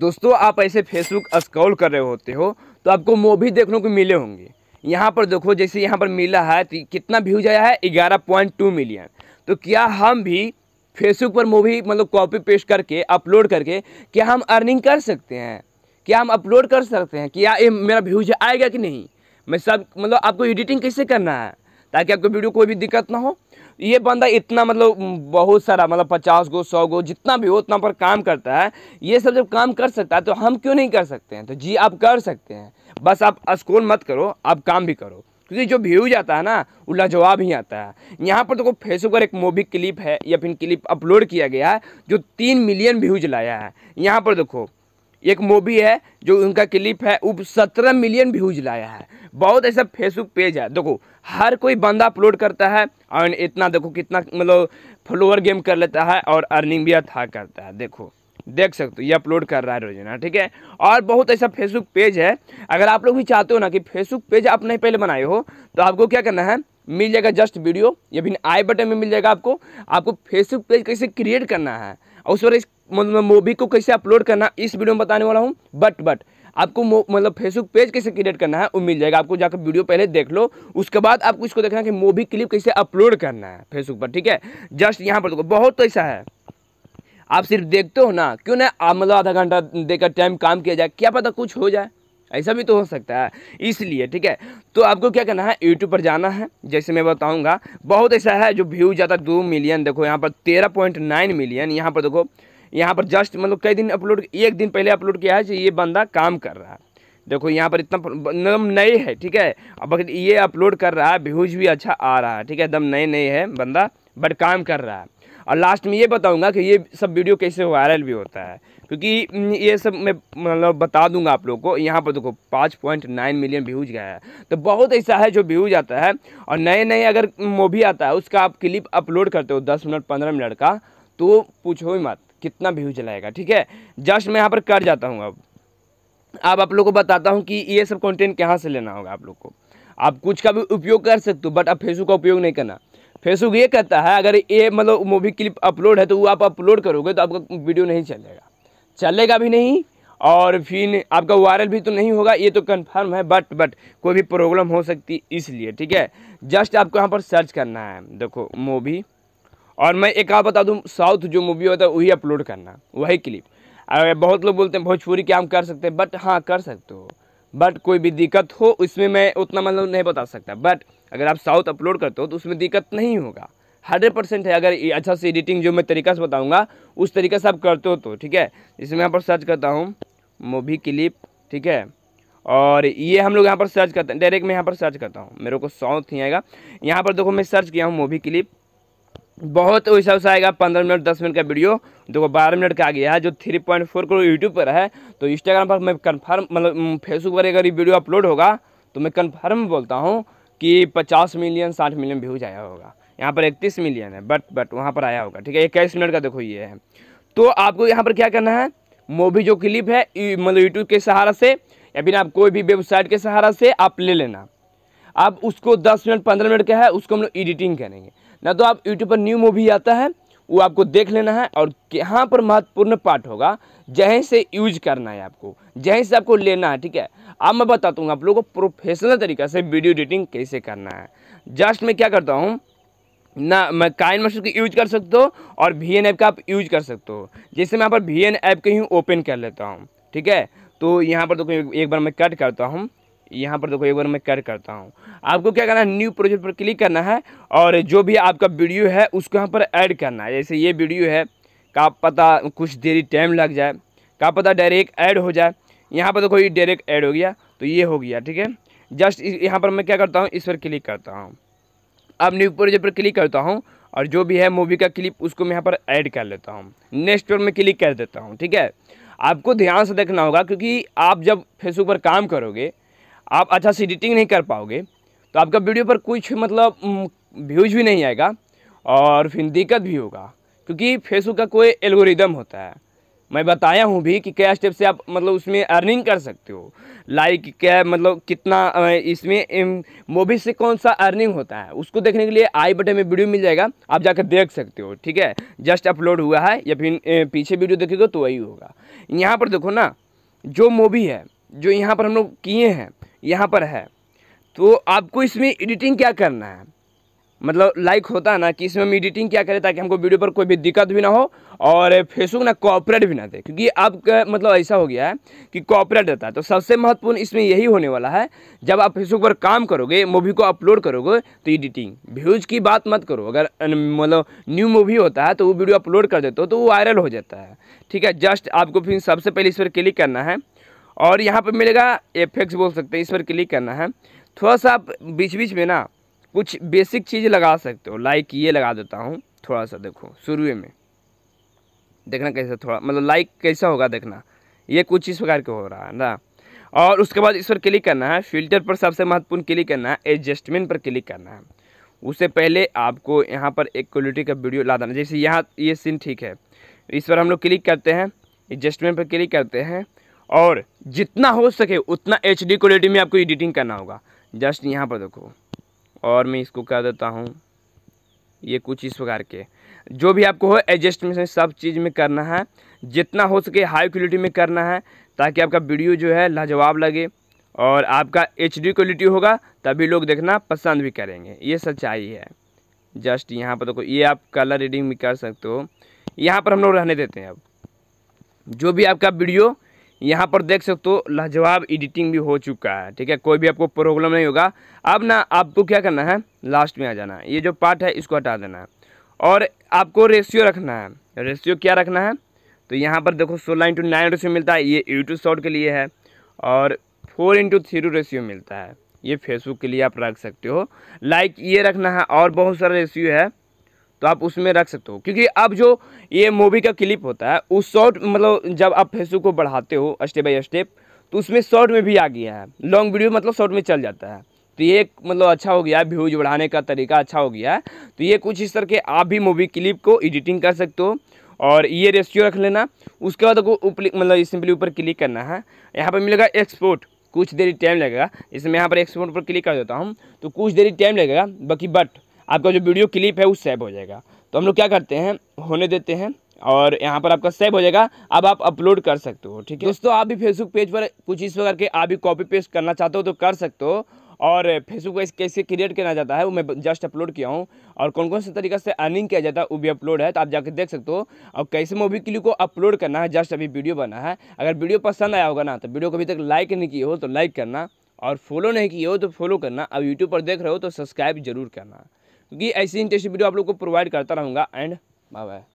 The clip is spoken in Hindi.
दोस्तों आप ऐसे फेसबुक स्क्रॉल कर रहे होते हो तो आपको मूवी देखने को मिले होंगे यहाँ पर देखो जैसे यहाँ पर मिला है तो कितना व्यूज आया है ग्यारह पॉइंट टू मिलियन तो क्या हम भी फेसबुक पर मूवी मतलब कॉपी पेस्ट करके अपलोड करके क्या हम अर्निंग कर सकते हैं क्या हम अपलोड कर सकते हैं क्या ये मेरा व्यूज आएगा कि नहीं मैं सब मतलब आपको एडिटिंग कैसे करना है ताकि आपको वीडियो कोई भी दिक्कत ना हो ये बंदा इतना मतलब बहुत सारा मतलब पचास गो सौ गो जितना भी हो उतना पर काम करता है ये सब जब काम कर सकता है तो हम क्यों नहीं कर सकते हैं तो जी आप कर सकते हैं बस आप स्कोर मत करो आप काम भी करो क्योंकि जो व्यूज आता है ना वो लाजवाब ही आता है यहाँ पर देखो तो फेसबुक पर एक मूवी क्लिप है या फिर क्लिप अपलोड किया गया है जो तीन मिलियन व्यूज लाया है यहाँ पर देखो एक मूवी है जो उनका क्लिप है वो सत्रह मिलियन व्यूज लाया है बहुत ऐसा फेसबुक पेज है देखो हर कोई बंदा अपलोड करता है और इतना देखो कितना मतलब फॉलोअर गेम कर लेता है और अर्निंग भी अच्छा करता है देखो देख सकते हो ये अपलोड कर रहा है रोजाना ठीक है और बहुत ऐसा फेसबुक पेज है अगर आप लोग भी चाहते हो ना कि फेसबुक पेज आप नहीं पहले बनाए हो तो आपको क्या करना है मिल जाएगा जस्ट वीडियो या फिर आई बटन में मिल जाएगा आपको आपको फेसबुक पेज कैसे क्रिएट करना है और उस पर मतलब मूवी को कैसे अपलोड करना इस वीडियो में बताने वाला हूँ बट बट आपको मतलब फेसबुक पेज कैसे क्रिएट करना है वो मिल जाएगा आपको जाकर वीडियो पहले देख लो उसके बाद आपको इसको देखना कि मूवी क्लिप कैसे अपलोड करना है फेसबुक पर ठीक है जस्ट यहाँ पर देखो बहुत तो ऐसा है आप सिर्फ देखते हो ना क्यों ना आप मतलब आधा घंटा देकर टाइम काम किया जाए क्या पता कुछ हो जाए ऐसा भी तो हो सकता है इसलिए ठीक है तो आपको क्या करना है यूट्यूब पर जाना है जैसे मैं बताऊंगा बहुत ऐसा है जो व्यू ज़्यादा दो मिलियन देखो यहाँ पर तेरह पॉइंट नाइन मिलियन यहाँ पर देखो यहाँ पर जस्ट मतलब कई दिन अपलोड एक दिन पहले अपलोड किया है जो ये बंदा काम कर रहा है देखो यहाँ पर इतना एकदम नए है ठीक है अब ये अपलोड कर रहा है व्यूज भी अच्छा आ रहा है ठीक है एकदम नए नए है बंदा बट काम कर रहा है और लास्ट में ये बताऊंगा कि ये सब वीडियो कैसे वायरल भी होता है क्योंकि ये सब मैं मतलब बता दूंगा आप लोगों को यहाँ पर देखो पाँच पॉइंट नाइन मिलियन व्यूज गया है तो बहुत ऐसा है जो व्यूज आता है और नए नए अगर मूवी आता है उसका आप क्लिप अपलोड करते हो दस मिनट पंद्रह मिनट का तो पूछो ही मत कितना व्यू चलाएगा ठीक है जस्ट मैं यहाँ पर कर जाता हूँ अब अब आप लोग को बताता हूँ कि ये सब कंटेंट कहाँ से लेना होगा आप लोग को आप कुछ का भी उपयोग कर सकते हो बट आप फेसबुक का उपयोग नहीं करना फेसबुक ये कहता है अगर ये मतलब मूवी क्लिप अपलोड है तो वो आप अपलोड करोगे तो आपका वीडियो नहीं चलेगा चलेगा भी नहीं और फिर आपका वायरल भी तो नहीं होगा ये तो कंफर्म है बट बट कोई भी प्रॉब्लम हो सकती इसलिए ठीक है जस्ट आपको यहाँ पर सर्च करना है देखो मूवी और मैं एक आप बता दूँ साउथ जो मूवी होता है वही अपलोड करना वही क्लिप अगर बहुत लोग बोलते हैं भोजपुरी क्या हम कर सकते हैं बट हाँ कर सकते हो बट कोई भी दिक्कत हो उसमें मैं उतना मतलब नहीं बता सकता बट अगर आप साउथ अपलोड करते हो तो उसमें दिक्कत नहीं होगा हंड्रेड परसेंट है अगर अच्छा से एडिटिंग जो मैं तरीका से बताऊँगा उस तरीके से आप करते हो तो ठीक है इसमें यहाँ पर सर्च करता हूँ मूवी क्लिप ठीक है और ये हम लोग यहाँ पर सर्च करते हैं डायरेक्ट मैं यहाँ पर सर्च करता हूँ मेरे को साउथ ही आएगा यहाँ पर देखो मैं सर्च किया हूँ मूवी क्लिप बहुत हिसाब से आएगा पंद्रह मिनट दस मिनट का वीडियो देखो बारह मिनट का आ गया है जो three point four crore YouTube पर है तो इंस्टाग्राम पर मैं कन्फर्म मतलब फेसबुक पर अगर ये वीडियो अपलोड होगा तो मैं कन्फर्म बोलता हूँ कि पचास मिलियन साठ मिलियन व्यूज आया होगा यहाँ पर इकतीस मिलियन है बट बट वहाँ पर आया होगा ठीक है इक्कीस मिनट का देखो ये है तो आपको यहाँ पर क्या करना है मूवी जो क्लिप है मतलब यूट्यूब के सहारा से या फिर आप कोई भी वेबसाइट के सहारा से आप ले लेना आप उसको दस मिनट पंद्रह मिनट का है उसको हम लोग एडिटिंग करेंगे ना तो आप यूट्यूब पर न्यू मूवी आता है वो आपको देख लेना है और यहाँ पर महत्वपूर्ण पार्ट होगा जहीं से यूज करना है आपको जहीं से आपको लेना है ठीक है अब मैं बताता हूँ आप लोगों को प्रोफेशनल तरीका से वीडियो एडिटिंग कैसे करना है जस्ट मैं क्या करता हूँ ना मैं काइन मशीन का यूज कर सकते हो और वी एन ऐप का आप यूज कर सकते हो जैसे मैं यहाँ पर वी एन ऐप ही ओपन कर लेता हूँ ठीक है तो यहाँ पर देखो तो एक बार मैं कट करता हूँ यहाँ पर देखो एक बार मैं कैड करता हूँ आपको क्या करना है न्यू प्रोजेक्ट पर क्लिक करना है और जो भी आपका वीडियो है उसको यहाँ पर ऐड करना है जैसे ये वीडियो है का पता कुछ देरी टाइम लग जाए का पता डायरेक्ट ऐड हो जाए यहाँ पर देखो ये डायरेक्ट ऐड हो गया तो ये हो गया ठीक है जस्ट यहाँ पर मैं क्या करता हूँ इस पर क्लिक करता हूँ अब न्यू प्रोजेक्ट पर क्लिक करता हूँ और जो भी है मूवी का क्लिप उसको मैं यहाँ पर ऐड कर लेता हूँ नेक्स्ट पर मैं क्लिक कर देता हूँ ठीक है आपको ध्यान से देखना होगा क्योंकि आप जब फेसबुक पर काम करोगे आप अच्छा से एडिटिंग नहीं कर पाओगे तो आपका वीडियो पर कुछ मतलब व्यूज भी नहीं आएगा और फिर दिक्कत भी होगा क्योंकि फेसबुक का कोई एल्गोरिदम होता है मैं बताया हूँ भी कि क्या स्टेप से आप मतलब उसमें अर्निंग कर सकते हो लाइक क्या मतलब कितना इसमें मूवी से कौन सा अर्निंग होता है उसको देखने के लिए आई बटन में वीडियो मिल जाएगा आप जाकर देख सकते हो ठीक है जस्ट अपलोड हुआ है या फिर पीछे वीडियो देखेगा तो वही होगा यहाँ पर देखो ना जो मूवी है जो यहाँ पर हम लोग किए हैं यहाँ पर है तो आपको इसमें एडिटिंग क्या करना है मतलब लाइक होता है ना कि इसमें हम एडिटिंग क्या करें ताकि हमको वीडियो पर कोई भी दिक्कत भी ना हो और फेसबुक ना कॉपरेट भी ना दे क्योंकि आपका मतलब ऐसा हो गया है कि कॉपरेट रहता है तो सबसे महत्वपूर्ण इसमें यही होने वाला है जब आप फेसबुक पर काम करोगे मूवी को अपलोड करोगे तो एडिटिंग व्यूज़ की बात मत करो अगर मतलब न्यू मूवी होता है तो वो वीडियो अपलोड कर देते हो तो वो वायरल हो जाता है ठीक है जस्ट आपको फिर सबसे पहले इस पर क्लिक करना है और यहाँ पर मिलेगा एफेक्ट्स बोल सकते हैं इस पर क्लिक करना है थोड़ा सा आप बीच बीच में ना कुछ बेसिक चीज़ लगा सकते हो लाइक ये लगा देता हूँ थोड़ा सा देखो शुरू में देखना कैसा थोड़ा मतलब लाइक कैसा होगा देखना ये कुछ इस प्रकार के हो रहा है ना और उसके बाद इस पर क्लिक करना है फिल्टर पर सबसे महत्वपूर्ण क्लिक करना है एडजस्टमेंट पर क्लिक करना है उससे पहले आपको यहाँ पर एक क्वालिटी का वीडियो ला देना जैसे यहाँ ये सीन ठीक है इस पर हम लोग क्लिक करते हैं एडजस्टमेंट पर क्लिक करते हैं और जितना हो सके उतना एच डी क्वालिटी में आपको एडिटिंग करना होगा जस्ट यहाँ पर देखो और मैं इसको कर देता हूँ ये कुछ इस प्रकार के जो भी आपको हो एडजस्टमेंट सब चीज़ में करना है जितना हो सके हाई क्वालिटी में करना है ताकि आपका वीडियो जो है लाजवाब लगे और आपका एच डी क्वालिटी होगा तभी लोग देखना पसंद भी करेंगे ये सच्चाई है जस्ट यहाँ पर देखो ये आप कलर रीडिंग भी कर सकते हो यहाँ पर हम लोग रहने देते हैं अब जो भी आपका वीडियो यहाँ पर देख सकते हो लाजवाब एडिटिंग भी हो चुका है ठीक है कोई भी आपको प्रॉब्लम नहीं होगा अब ना आपको क्या करना है लास्ट में आ जाना है ये जो पार्ट है इसको हटा देना है और आपको रेशियो रखना है रेशियो क्या रखना है तो यहाँ पर देखो सोलह इंटू नाइन रेशियो मिलता है ये यूट्यूब शॉर्ट के लिए है और फोर इंटू थ्री रेशियो मिलता है ये फेसबुक के लिए आप रख सकते हो लाइक ये रखना है और बहुत सारा रेशियो है तो आप उसमें रख सकते हो क्योंकि अब जो ये मूवी का क्लिप होता है उस शॉर्ट मतलब जब आप फेसबुक को बढ़ाते हो स्टेप बाई स्टेप तो उसमें शॉर्ट में भी आ गया है लॉन्ग वीडियो मतलब शॉर्ट में चल जाता है तो ये मतलब अच्छा हो गया व्यूज बढ़ाने का तरीका अच्छा हो गया है तो ये कुछ इस तरह के आप भी मूवी क्लिप को एडिटिंग कर सकते हो और ये रेस्क्यू रख लेना उसके बाद आपको मतलब सिंपली ऊपर क्लिक करना है यहाँ पर मिलेगा एक्सपोर्ट कुछ देरी टाइम लगेगा इसमें यहाँ पर एक्सपोर्ट पर क्लिक कर देता हूँ तो कुछ देरी टाइम लगेगा बाकी बट आपका जो वीडियो क्लिप है वो सेव हो जाएगा तो हम लोग क्या करते हैं होने देते हैं और यहाँ पर आपका सेव हो जाएगा अब आप अपलोड कर सकते हो ठीक है दोस्तों आप भी फेसबुक पेज पर कुछ इस प्रकार के आप भी कॉपी पेस्ट करना चाहते हो तो कर सकते हो और फेसबुक पर कैसे क्रिएट किया जाता है वो मैं जस्ट अपलोड किया हूँ और कौन कौन से तरीके से अर्निंग किया जाता है वो भी अपलोड है तो आप जाकर देख सकते हो और कैसे मूवी क्लिप को अपलोड करना है जस्ट अभी वीडियो बना है अगर वीडियो पसंद आया होगा ना तो वीडियो को अभी तक लाइक नहीं किए हो तो लाइक करना और फॉलो नहीं किए हो तो फॉलो करना अब यूट्यूब पर देख रहे हो तो सब्सक्राइब जरूर करना क्योंकि ऐसी इंटरेस्टिंग वीडियो आप लोग को प्रोवाइड करता रहूँगा एंड बाय बाय